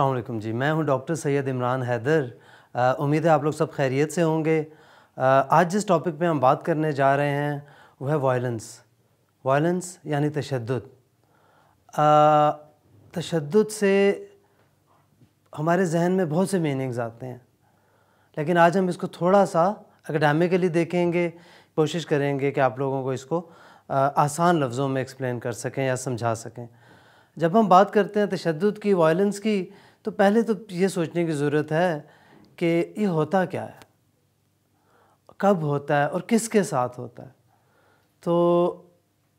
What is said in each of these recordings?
अल्लाम जी मैं हूं डॉक्टर सैयद इमरान हैदर उम्मीद है आप लोग सब खैरियत से होंगे आ, आज जिस टॉपिक पे हम बात करने जा रहे हैं वह है वायलेंस वायलेंस यानी तशद तशद से हमारे जहन में बहुत से मीनिंग्स आते हैं लेकिन आज हम इसको थोड़ा सा अकेडमिकली देखेंगे कोशिश करेंगे कि आप लोगों को इसको आ, आसान लफ्ज़ों में एक्सप्लेन कर सकें या समझा सकें जब हम बात करते हैं तशद की वायलेंस की तो पहले तो ये सोचने की ज़रूरत है कि ये होता क्या है कब होता है और किसके साथ होता है तो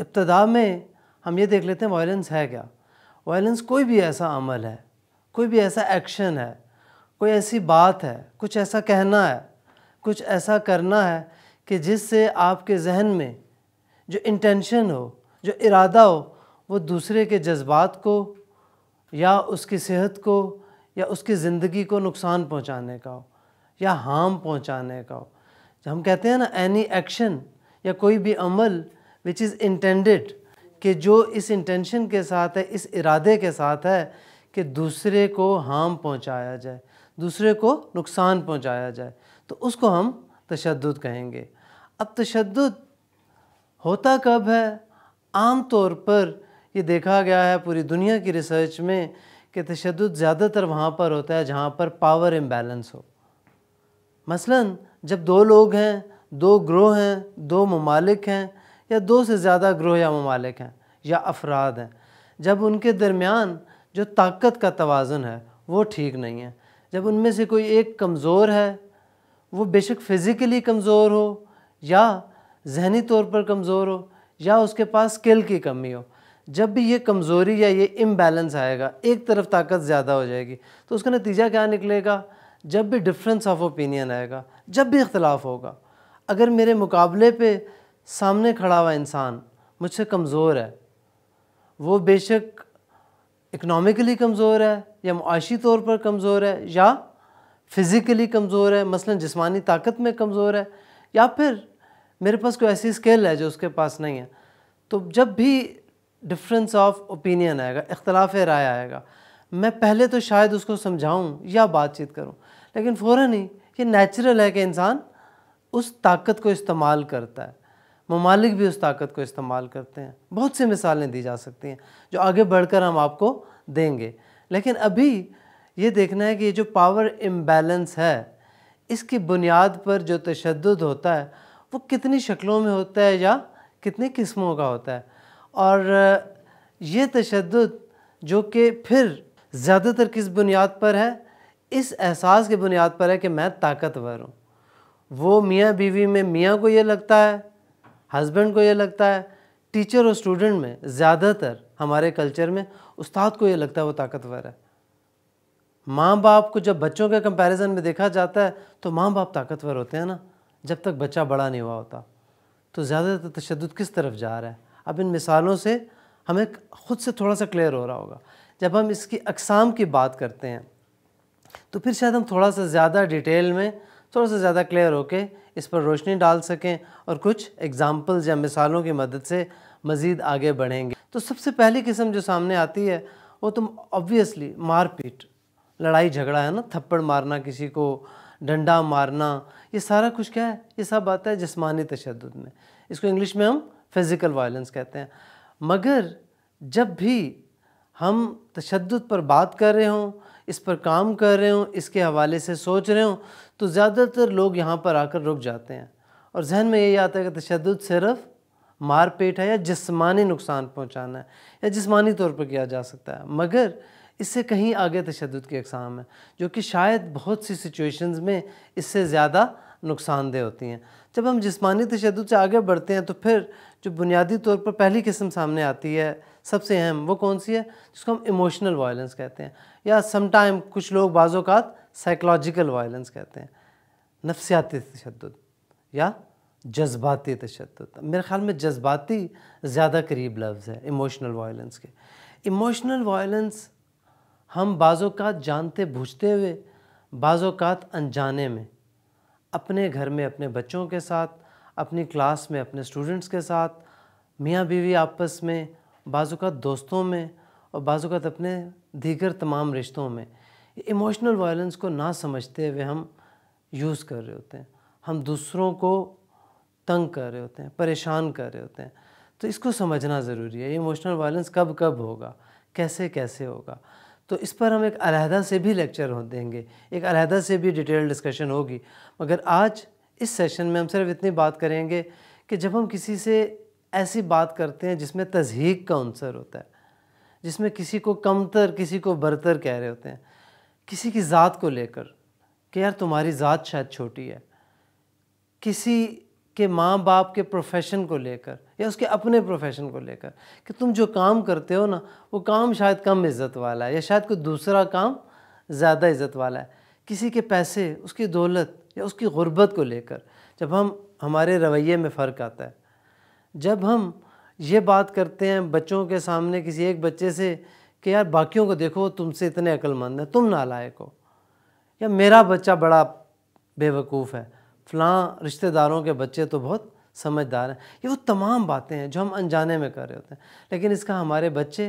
इब्तदा में हम ये देख लेते हैं वायलेंस है क्या वायलेंस कोई भी ऐसा अमल है कोई भी ऐसा एक्शन है कोई ऐसी बात है कुछ ऐसा कहना है कुछ ऐसा करना है कि जिससे आपके जहन में जो इंटेंशन हो जो इरादा हो वो दूसरे के जज्बात को या उसकी सेहत को या उसकी ज़िंदगी को नुकसान पहुंचाने का हो या हार्म पहुंचाने का हो हम कहते हैं ना एनी एक्शन या कोई भी अमल विच इज़ इंटेंडेड कि जो इस इंटेंशन के साथ है इस इरादे के साथ है कि दूसरे को हार्म पहुंचाया जाए दूसरे को नुकसान पहुंचाया जाए तो उसको हम तशद कहेंगे अब तशद होता कब है आम तौर पर ये देखा गया है पूरी दुनिया की रिसर्च में कि तशद ज़्यादातर वहाँ पर होता है जहाँ पर पावर इम्बेलेंस हो मसलन जब दो लोग हैं दो ग्रोह हैं दो ममालिक हैं या दो से ज़्यादा ग्रोह या ममालिक हैं या अफराद हैं जब उनके दरमियान जो ताकत का तोज़न है वो ठीक नहीं है जब उनमें से कोई एक कमज़ोर है वो बेशक फ़िज़िकली कमज़ोर हो या जहनी तौर पर कमज़ोर हो या उसके पास स्किल की कमी हो जब भी ये कमज़ोरी या ये इम्बैलेंस आएगा एक तरफ ताकत ज़्यादा हो जाएगी तो उसका नतीजा क्या निकलेगा जब भी डिफरेंस ऑफ ओपिनियन आएगा जब भी इख्तलाफ होगा अगर मेरे मुकाबले पे सामने खड़ा हुआ इंसान मुझसे कमज़ोर है वो बेशक इकनॉमिकली कमज़ोर है या मुआशी तौर पर कमज़ोर है या फ़िज़िकली कमज़ोर है मसलन जिस्मानी ताकत में कमज़ोर है या फिर मेरे पास कोई ऐसी स्किल है जो उसके पास नहीं है तो जब भी डिफरेंस ऑफ ओपिनियन आएगा इख्तलाफ राय आएगा मैं पहले तो शायद उसको समझाऊँ या बातचीत करूँ लेकिन फ़ौर ही ये नेचुरल है कि इंसान उस ताकत को इस्तेमाल करता है ममालिक भी उस ताकत को इस्तेमाल करते हैं बहुत सी मिसालें दी जा सकती हैं जो आगे बढ़कर हम आपको देंगे लेकिन अभी ये देखना है कि ये जो पावर इम्बेलेंस है इसकी बुनियाद पर जो तशद होता है वो कितनी शक्लों में होता है या कितनी किस्मों का होता है और ये तशद जो कि फिर ज़्यादातर किस बुनियाद पर है इस एहसास के बुनियाद पर है कि मैं ताकतवर हूँ वो मियाँ बीवी में मियाँ को ये लगता है हस्बैंड को ये लगता है टीचर और स्टूडेंट में ज़्यादातर हमारे कल्चर में उस्ताद को ये लगता है वो ताकतवर है माँ बाप को जब बच्चों के कंपैरिजन में देखा जाता है तो माँ बाप ताकतवर होते हैं ना जब तक बच्चा बड़ा नहीं हुआ होता तो ज़्यादातर तशद किस तरफ जा रहा है अब इन मिसालों से हमें ख़ुद से थोड़ा सा क्लियर हो रहा होगा जब हम इसकी अकसाम की बात करते हैं तो फिर शायद हम थोड़ा सा ज़्यादा डिटेल में थोड़ा सा ज़्यादा क्लियर होके इस पर रोशनी डाल सकें और कुछ एग्ज़ाम्पल्स या मिसालों की मदद से मज़ीद आगे बढ़ेंगे तो सबसे पहली किस्म जो सामने आती है वो तो ऑब्वियसली मारपीट लड़ाई झगड़ा है ना थप्पड़ मारना किसी को डंडा मारना ये सारा कुछ क्या है ये सब आता है जिसमानी तशद में इसको इंग्लिश में हम फ़िज़िकल वायलेंस कहते हैं मगर जब भी हम तशद पर बात कर रहे हों इस पर काम कर रहे हों इसके हवाले से सोच रहे हों तो ज़्यादातर लोग यहाँ पर आकर रुक जाते हैं और जहन में यही आता है कि तशद सिर्फ़ मारपीट है या जिसमानी नुकसान पहुँचाना है या जिसमानी तौर पर किया जा सकता है मगर इससे कहीं आगे तशद की अकसाम है जो कि शायद बहुत सी सिचुएशंस में इससे ज़्यादा नुकसानदेह होती हैं जब हम जिसमानी तशद से आगे बढ़ते हैं तो फिर जो बुनियादी तौर पर पहली किस्म सामने आती है सबसे अहम वो कौन सी है जिसको हम इमोशनल वायलेंस कहते हैं या समटाइम कुछ लोग बाज़ात साइकोलॉजिकल वायलेंस कहते हैं नफसियाती तशद या जज्बाती तशद मेरे ख्याल में जज्बाती ज़्यादा करीब लफ्ज़ है इमोशनल वायलेंस के इमोशनल वायलेंस हम बाज़ात जानते बूझते हुए बाज़ात अनजाने में अपने घर में अपने बच्चों के साथ अपनी क्लास में अपने स्टूडेंट्स के साथ मियाँ बीवी आपस में बाज़ात दोस्तों में और बाज़ात अपने दीगर तमाम रिश्तों में इमोशनल वायलेंस को ना समझते हुए हम यूज़ कर रहे होते हैं हम दूसरों को तंग कर रहे होते हैं परेशान कर रहे होते हैं तो इसको समझना ज़रूरी है इमोशनल वायलेंस कब कब होगा कैसे कैसे होगा तो इस पर हम एक अलहदा से भी लेक्चर हो देंगे एक अलहदा से भी डिटेल डिस्कशन होगी मगर आज इस सेशन में हम सिर्फ इतनी बात करेंगे कि जब हम किसी से ऐसी बात करते हैं जिसमें तजहीक का अंसर होता है जिसमें किसी को कमतर किसी को बरतर कह रहे होते हैं किसी की ज़ात को लेकर कि यार तुम्हारी ज़ात शायद छोटी है किसी के माँ बाप के प्रोफेशन को लेकर या उसके अपने प्रोफेशन को लेकर कि तुम जो काम करते हो ना वो काम शायद कम इज़्ज़त वाला है या शायद कोई दूसरा काम ज़्यादा इज़्ज़त वाला है किसी के पैसे उसकी दौलत या उसकी गुर्बत को लेकर जब हम हमारे रवैये में फ़र्क आता है जब हम ये बात करते हैं बच्चों के सामने किसी एक बच्चे से कि यार बाकियों को देखो तुमसे इतने अक्लमंद हैं तुम नालायक हो या मेरा बच्चा बड़ा बेवकूफ़ है फलां रिश्तेदारों के बच्चे तो बहुत समझदार हैं ये वो तमाम बातें हैं जो हम अनजाने में कर रहे होते हैं लेकिन इसका हमारे बच्चे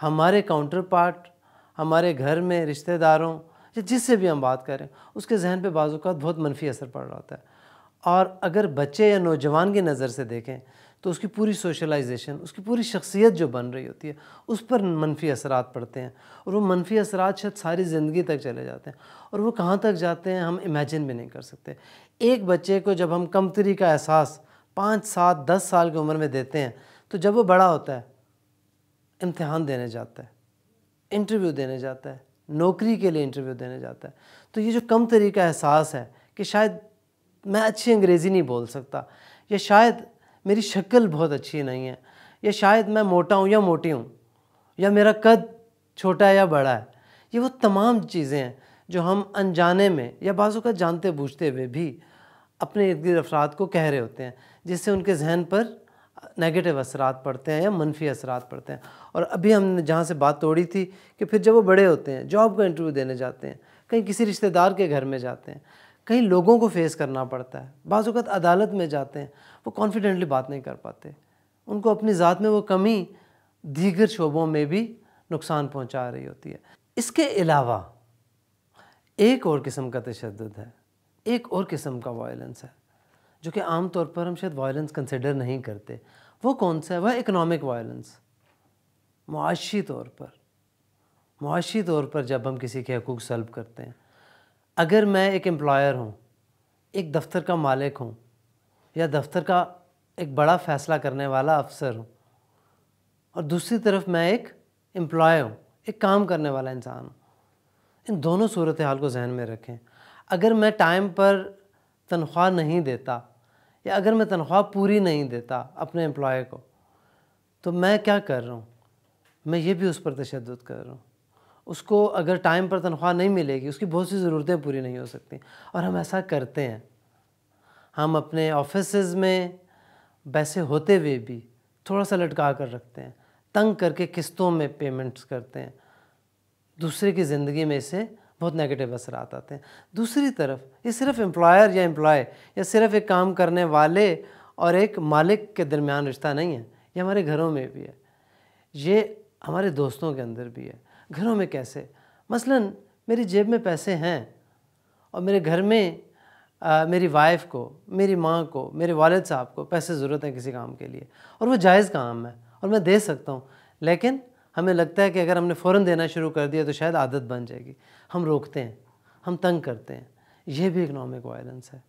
हमारे काउंटर पार्ट हमारे घर में रिश्तेदारों या जिससे भी हम बात करें उसके जहन पे बाज़ बहुत मनफी असर पड़ रहा होता है और अगर बच्चे या नौजवान की नज़र से देखें तो उसकी पूरी सोशलाइजेशन उसकी पूरी शख्सियत जो बन रही होती है उस पर मनफी असर पड़ते हैं और वो मनफी असर शायद सारी ज़िंदगी तक चले जाते हैं और वो कहाँ तक जाते हैं हम इमेजिन भी नहीं कर सकते एक बच्चे को जब हम कमतरी का एहसास पाँच सात दस साल की उम्र में देते हैं तो जब वो बड़ा होता है इम्तहान देने जाता है इंटरव्यू देने जाता है नौकरी के लिए इंटरव्यू देने जाता है तो ये जो कम तरीका एहसास है कि शायद मैं अच्छी अंग्रेज़ी नहीं बोल सकता या शायद मेरी शक्ल बहुत अच्छी नहीं है या शायद मैं मोटा हूँ या मोटी हूँ या मेरा कद छोटा है या बड़ा है ये वो तमाम चीज़ें हैं जो हम अनजाने में या बाज़ों का जानते बूझते हुए भी अपने इर्द गिर्द अफराद को कह रहे होते हैं जिससे उनके जहन पर नेगेटिव असरात पड़ते हैं या मनफी असरात पड़ते हैं और अभी हमने जहाँ से बात तोड़ी थी कि फिर जब वो बड़े होते हैं जॉब का इंटरव्यू देने जाते हैं कहीं किसी रिश्तेदार के घर में जाते हैं कहीं लोगों को फेस करना पड़ता है बाज़त अदालत में जाते हैं वो कॉन्फिडेंटली बात नहीं कर पाते उनको अपनी ज़ात में वो कमी दीगर शोबों में भी नुकसान पहुँचा रही होती है इसके अलावा एक और किस्म का तशद है एक और किस्म का वायलेंस है जो कि आम तौर पर हम शायद वायलेंस कंसिडर नहीं करते वो कौन सा है वह इकनॉमिक वायलेंस मुआशी तौर पर मुआशी तौर पर जब हम किसी के हकूक़ सल्ब करते हैं अगर मैं एक एम्प्लॉयर हूँ एक दफ्तर का मालिक हूँ या दफ्तर का एक बड़ा फ़ैसला करने वाला अफसर हूँ और दूसरी तरफ मैं एक एम्प्लॉय हूँ एक काम करने वाला इंसान हूँ इन दोनों सूरत हाल को जहन में रखें अगर मैं टाइम पर तनख्वाह नहीं देता या अगर मैं तनख्वाह पूरी नहीं देता अपने एम्प्लॉय को तो मैं क्या कर रहा हूँ मैं ये भी उस पर तशद कर रहा हूँ उसको अगर टाइम पर तनख्वाह नहीं मिलेगी उसकी बहुत सी ज़रूरतें पूरी नहीं हो सकती और हम ऐसा करते हैं हम अपने ऑफिस में वैसे होते हुए भी थोड़ा सा लटका कर रखते हैं तंग करके किस्तों में पेमेंट्स करते हैं दूसरे की ज़िंदगी में इसे बहुत नेगेटिव असर आते हैं दूसरी तरफ ये सिर्फ एम्प्लॉयर या एम्प्लॉय या सिर्फ एक काम करने वाले और एक मालिक के दरमियान रिश्ता नहीं है ये हमारे घरों में भी है ये हमारे दोस्तों के अंदर भी है घरों में कैसे मसलन मेरी जेब में पैसे हैं और मेरे घर में आ, मेरी वाइफ को मेरी माँ को मेरे वालद साहब को पैसे ज़रूरत हैं किसी काम के लिए और वो जायज़ काम है और मैं दे सकता हूँ लेकिन हमें लगता है कि अगर हमने फ़ौर देना शुरू कर दिया तो शायद आदत बन जाएगी हम रोकते हैं हम तंग करते हैं यह भी इकनॉमिक वायलेंस है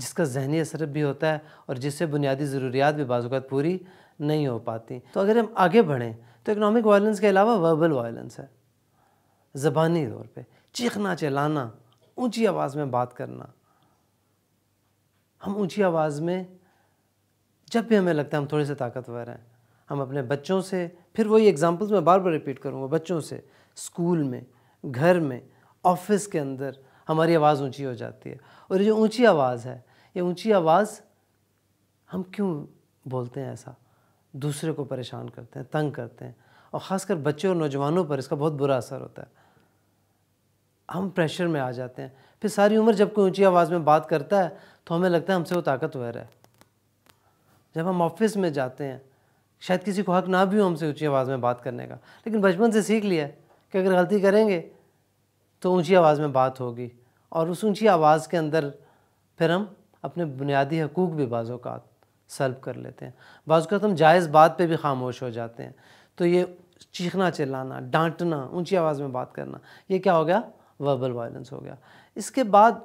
जिसका जहनी असर भी होता है और जिससे बुनियादी ज़रूरियात भी बाज़ात पूरी नहीं हो पाती तो अगर हम आगे बढ़ें तो इकनॉमिक वायलेंस के अलावा वर्बल वायलेंस है ज़बानी तौर पर चीखना चलाना ऊँची आवाज़ में बात करना हम ऊँची आवाज़ में जब भी हमें लगता है हम थोड़े से ताकतवर हैं हम अपने बच्चों से फिर वही एग्ज़ाम्पल्स मैं बार बार रिपीट करूँगा बच्चों से स्कूल में घर में ऑफिस के अंदर हमारी आवाज़ ऊंची हो जाती है और ये जो ऊंची आवाज़ है ये ऊंची आवाज़ हम क्यों बोलते हैं ऐसा दूसरे को परेशान करते हैं तंग करते हैं और ख़ासकर बच्चे और नौजवानों पर इसका बहुत बुरा असर होता है हम प्रेशर में आ जाते हैं फिर सारी उम्र जब कोई ऊंची आवाज़ में बात करता है तो हमें लगता है हमसे वो ताकतवर है जब हम ऑफिस में जाते हैं शायद किसी को हक ना भी हो हमसे ऊँची आवाज़ में बात करने का लेकिन बचपन से सीख लिया कि अगर गलती करेंगे तो ऊँची आवाज़ में बात होगी और उस ऊँची आवाज़ के अंदर फिर हम अपने बुनियादी हकूक़ भी बाज़ात सल्व कर लेते हैं बाज़ात तो हम जायज़ बात पर भी खामोश हो जाते हैं तो ये चीखना चिल्लाना डांटना ऊंची आवाज़ में बात करना ये क्या हो गया वर्बल वायलेंस हो गया इसके बाद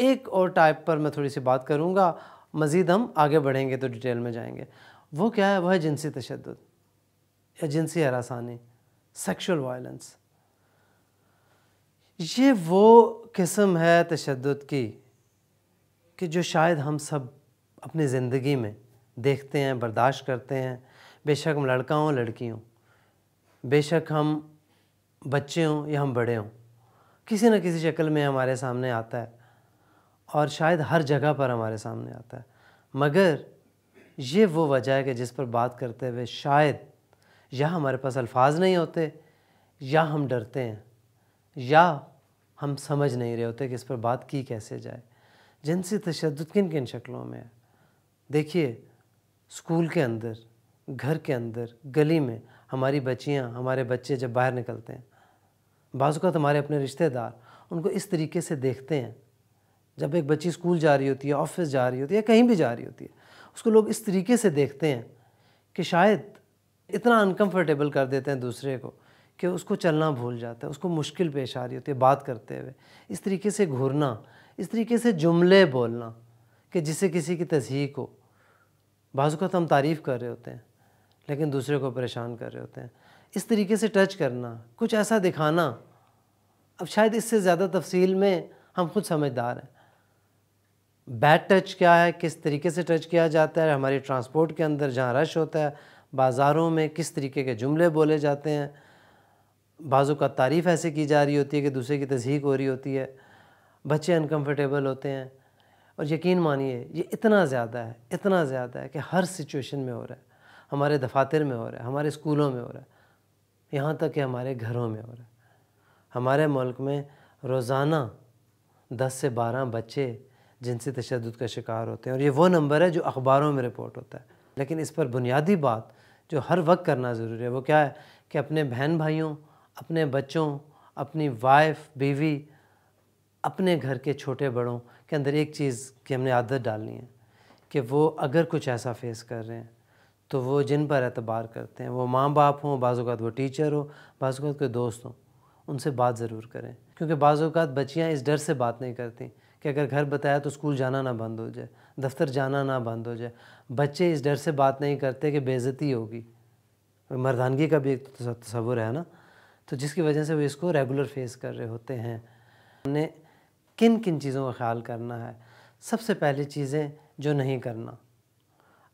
एक और टाइप पर मैं थोड़ी सी बात करूँगा मज़ीद हम आगे बढ़ेंगे तो डिटेल में जाएंगे वो क्या है वह है जिनसी तशद या जिनसी हरासानी सेक्शुअल वायलेंस ये वो किस्म है तशद की कि जो शायद हम सब अपनी ज़िंदगी में देखते हैं बर्दाश्त करते हैं बेशक हम लड़का हों लड़की हों बेशक हम बच्चे हों या हम बड़े हों किसी न किसी शक्ल में हमारे सामने आता है और शायद हर जगह पर हमारे सामने आता है मगर ये वो वजह है कि जिस पर बात करते हुए शायद या हमारे पास अल्फाज नहीं होते या हम डरते हैं या हम समझ नहीं रहे होते कि इस पर बात की कैसे जाए जिनसी तशद किन किन शक्लों में है देखिए स्कूल के अंदर घर के अंदर गली में हमारी बच्चियाँ हमारे बच्चे जब बाहर निकलते हैं बाज़ात हमारे अपने रिश्तेदार उनको इस तरीके से देखते हैं जब एक बच्ची स्कूल जा रही होती है ऑफिस जा रही होती है कहीं भी जा रही होती है उसको लोग इस तरीके से देखते हैं कि शायद इतना अनकंफर्टेबल कर देते हैं दूसरे को कि उसको चलना भूल जाता है उसको मुश्किल पेश आ रही होती है बात करते हुए इस तरीके से घूरना इस तरीके से जुमले बोलना कि जिससे किसी की तस्हीक हो बाज़ का तो हम तारीफ़ कर रहे होते हैं लेकिन दूसरे को परेशान कर रहे होते हैं इस तरीके से टच करना कुछ ऐसा दिखाना अब शायद इससे ज़्यादा तफसील में हम खुद समझदार हैं बैड टच क्या है किस तरीके से टच किया जाता है हमारी ट्रांसपोर्ट के अंदर जहाँ रश होता है बाज़ारों में किस तरीके के जुमले बोले जाते हैं बाज़ों का तारीफ़ ऐसे की जा रही होती है कि दूसरे की तस्हीक हो रही होती है बच्चे अनकम्फर्टेबल होते हैं और यकीन मानिए ये इतना ज़्यादा है इतना ज़्यादा है कि हर सिचुएशन में हो रहा है हमारे दफातर में हो रहा है हमारे स्कूलों में हो रहा है यहाँ तक कि हमारे घरों में हो रहा है हमारे मुल्क में रोज़ाना दस से बारह बच्चे जिनसे तशद का शिकार होते हैं और ये वो नंबर है जो अखबारों में रिपोर्ट होता है लेकिन इस पर बुनियादी बात जो हर वक्त करना ज़रूरी है वो क्या है कि अपने बहन भाइयों अपने बच्चों अपनी वाइफ बीवी अपने घर के छोटे बड़ों के अंदर एक चीज़ की हमने आदत डालनी है कि वो अगर कुछ ऐसा फेस कर रहे हैं तो वो जिन पर एतबार करते हैं वो माँ बाप हों बाज़ात वो टीचर हो बाज़ात कोई दोस्त हों उनसे बात ज़रूर करें क्योंकि बाज़ात बच्चियाँ इस डर से बात नहीं करती कि अगर घर बताया तो स्कूल जाना ना बंद हो जाए दफ्तर जाना ना बंद हो जाए बच्चे इस डर से बात नहीं करते कि बेज़ती होगी मर्दानगी का भी एक तो तस्वुर है ना तो जिसकी वजह से वो इसको रेगुलर फेस कर रहे होते हैं हमने किन किन चीज़ों का ख्याल करना है सबसे पहली चीज़ें जो नहीं करना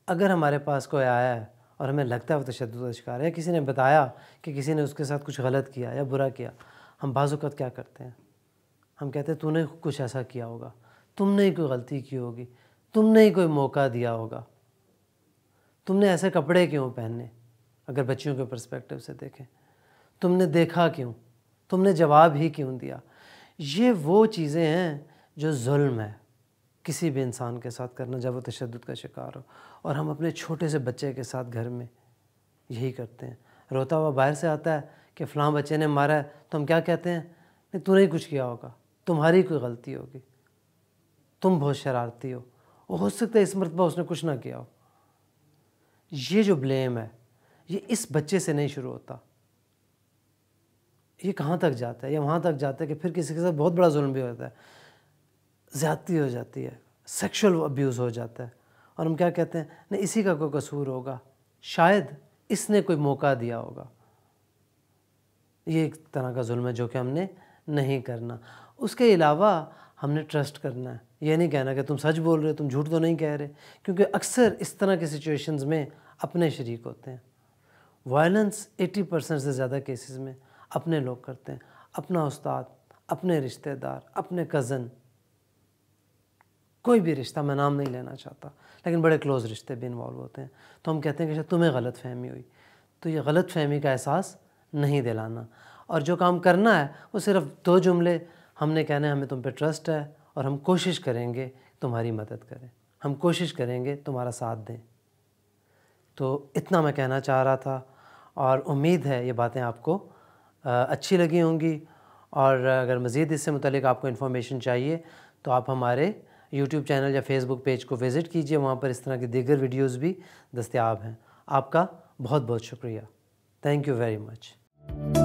अगर हमारे पास कोई आया है और हमें लगता है वो तशद शिकार है किसी ने बताया कि किसी ने उसके साथ कुछ गलत किया या बुरा किया हम बाज़त क्या करते हैं हम कहते हैं तूने कुछ ऐसा किया होगा तुमने ही कोई गलती की होगी तुमने ही कोई मौका दिया होगा तुमने ऐसे कपड़े क्यों पहने अगर बच्चियों के पर्सपेक्टिव से देखें तुमने देखा क्यों तुमने जवाब ही क्यों दिया ये वो चीज़ें हैं जो जुल्म है किसी भी इंसान के साथ करना जब वो तशद का शिकार हो और हम अपने छोटे से बच्चे के साथ घर में यही करते हैं रोता हुआ बाहर से आता है कि फलां बच्चे ने मारा है तो हम क्या कहते हैं नहीं तूने ही कुछ किया होगा तुम्हारी कोई गलती होगी तुम बहुत शरारती हो हो सकता है इस मरतबा उसने कुछ ना किया हो ये जो ब्लेम है ये इस बच्चे से नहीं शुरू होता ये कहाँ तक जाता है या वहाँ तक जाता है कि फिर किसी के साथ बहुत बड़ा जुल्म भी होता है ज़्यादती हो जाती है सेक्शुअल अब्यूज़ हो जाता है और हम क्या कहते हैं नहीं इसी का कोई कसूर होगा शायद इसने कोई मौका दिया होगा ये एक तरह का जुल्म है जो कि हमने नहीं करना उसके अलावा हमने ट्रस्ट करना है ये नहीं कहना कि तुम सच बोल रहे हो तुम झूठ तो नहीं कह रहे क्योंकि अक्सर इस तरह के सिचुएशंस में अपने शरीक होते हैं वायलेंस 80 परसेंट से ज़्यादा केसेस में अपने लोग करते हैं अपना उस्ताद अपने रिश्तेदार अपने कज़न कोई भी रिश्ता मैं नाम नहीं लेना चाहता लेकिन बड़े क्लोज़ रिश्ते भी इन्वॉल्व होते हैं तो हम कहते हैं कि शायद अच्छा, तुम्हें गलत फहमी हुई तो ये गलत फहमी का एहसास नहीं दिलाना और जो काम करना है वो सिर्फ दो जुमले हमने कहना है हमें तुम पे ट्रस्ट है और हम कोशिश करेंगे तुम्हारी मदद करें हम कोशिश करेंगे तुम्हारा साथ दें तो इतना मैं कहना चाह रहा था और उम्मीद है ये बातें आपको अच्छी लगी होंगी और अगर मज़ीद इससे मुतलिक आपको इन्फॉर्मेशन चाहिए तो आप हमारे यूट्यूब चैनल या फेसबुक पेज को विज़िट कीजिए वहाँ पर इस तरह की दीगर वीडियोज़ भी दस्तियाब हैं आपका बहुत बहुत शुक्रिया थैंक यू वेरी मच